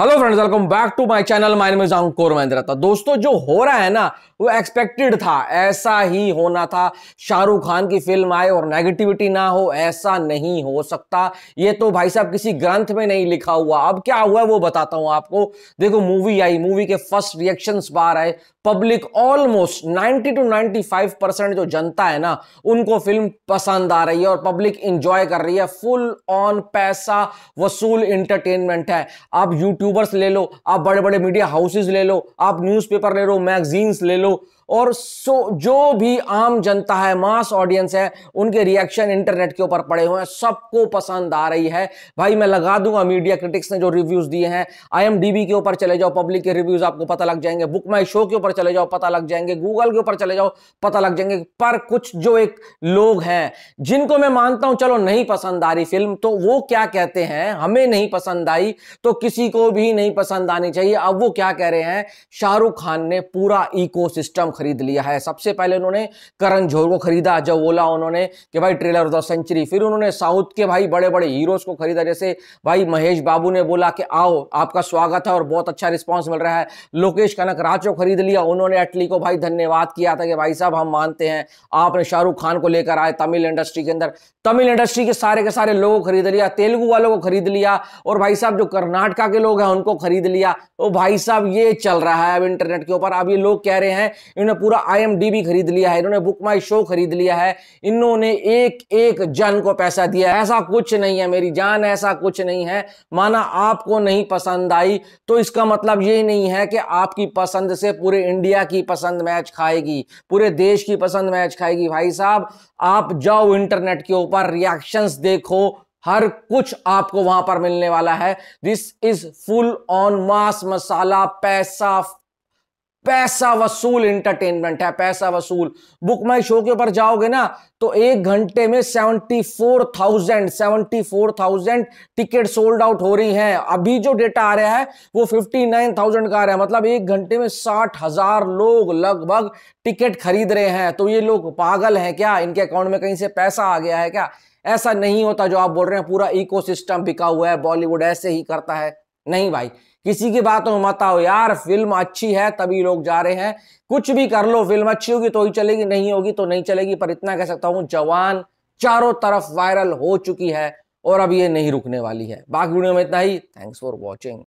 hello friends welcome back to my channel माइन में जाऊं कोर महेंद्र था दोस्तों जो हो रहा है ना वो एक्सपेक्टेड था ऐसा ही होना था शाहरुख खान की फिल्म आए और नेगेटिविटी ना हो ऐसा नहीं हो सकता ये तो भाई साहब किसी ग्रंथ में नहीं लिखा हुआ अब क्या हुआ है वो बताता हूँ आपको देखो मूवी आई मूवी के फर्स्ट रिएक्शन बाहर आए पब्लिक ऑलमोस्ट 90 टू 95 परसेंट जो जनता है ना उनको फिल्म पसंद आ रही है और पब्लिक इंजॉय कर रही है फुल ऑन पैसा वसूल इंटरटेनमेंट है आप यूट्यूबर्स ले लो आप बड़े बड़े मीडिया हाउसेज ले लो आप न्यूज़पेपर ले लो मैगजीन्स ले लो और सो जो भी आम जनता है मास ऑडियंस है उनके रिएक्शन इंटरनेट के ऊपर पड़े हुए हैं सबको पसंद आ रही है भाई मैं लगा दूंगा मीडिया क्रिटिक्स ने जो रिव्यूज दिए हैं आई के ऊपर चले जाओ पब्लिक के रिव्यूज आपको पता लग जाएंगे बुक माई शो के ऊपर चले जाओ पता लग जाएंगे गूगल के ऊपर चले जाओ पता लग जाएंगे पर कुछ जो एक लोग हैं जिनको मैं मानता हूं चलो नहीं पसंद आ रही फिल्म तो वो क्या कहते हैं हमें नहीं पसंद आई तो किसी को भी नहीं पसंद आनी चाहिए अब वो क्या कह रहे हैं शाहरुख खान ने पूरा इकोसिस्टम खरीद लिया है सबसे पहले उन्होंने करण जोहर को खरीदा जब बोला उन्होंने कि भाई ट्रेलर ऑफ द सेंचुरी फिर उन्होंने साउथ के भाई बड़े बड़े हीरोज को खरीदा जैसे भाई महेश बाबू ने बोला कि आओ आपका स्वागत है और बहुत अच्छा रिस्पॉन्स मिल रहा है लोकेश कनक राज को खरीद लिया उन्होंने एटली को भाई धन्यवाद किया था कि भाई साहब हम मानते हैं आपने शाहरुख खान को लेकर आए तमिल इंडस्ट्री के अंदर तमिल इंडस्ट्री के सारे के सारे लोगों को खरीद लिया तेलुगु वालों को खरीद लिया और भाई साहब जो कर्नाटका के लोग हैं उनको खरीद लिया तो भाई साहब ये चल रहा है अब इंटरनेट के ऊपर अब ये लोग कह रहे हैं इन्होंने पूरा आईएमडीबी खरीद लिया है इन्होंने बुक माई शो खरीद लिया है इन्होंने एक एक जन को पैसा दिया है ऐसा कुछ नहीं है मेरी जान ऐसा कुछ नहीं है माना आपको नहीं पसंद आई तो इसका मतलब ये नहीं है कि आपकी पसंद से पूरे इंडिया की पसंद मैच खाएगी पूरे देश की पसंद मैच खाएगी भाई साहब आप जाओ इंटरनेट के ऊपर रिएक्शंस देखो हर कुछ आपको वहां पर मिलने वाला है this is full on mass masala पैसा पैसा वसूल इंटरटेनमेंट है पैसा वसूल बुक माई शो के ऊपर जाओगे ना तो एक घंटे में seventy four thousand seventy four thousand ticket sold out हो रही हैं अभी जो डेटा आ रहा है वो फिफ्टी नाइन थाउजेंड का आ रहा है मतलब एक घंटे में साठ हजार लोग लगभग टिकट खरीद रहे हैं तो ये लोग पागल हैं क्या इनके अकाउंट में कहीं से पैसा आ गया है क्या ऐसा नहीं होता जो आप बोल रहे हैं पूरा इको बिका हुआ है बॉलीवुड ऐसे ही करता है नहीं भाई किसी की बात में मत आओ यार फिल्म अच्छी है तभी लोग जा रहे हैं कुछ भी कर लो फिल्म अच्छी होगी तो ही चलेगी नहीं होगी तो नहीं चलेगी पर इतना कह सकता हूं जवान चारों तरफ वायरल हो चुकी है और अब ये नहीं रुकने वाली है बाकी वीडियो में इतना ही थैंक्स फॉर वॉचिंग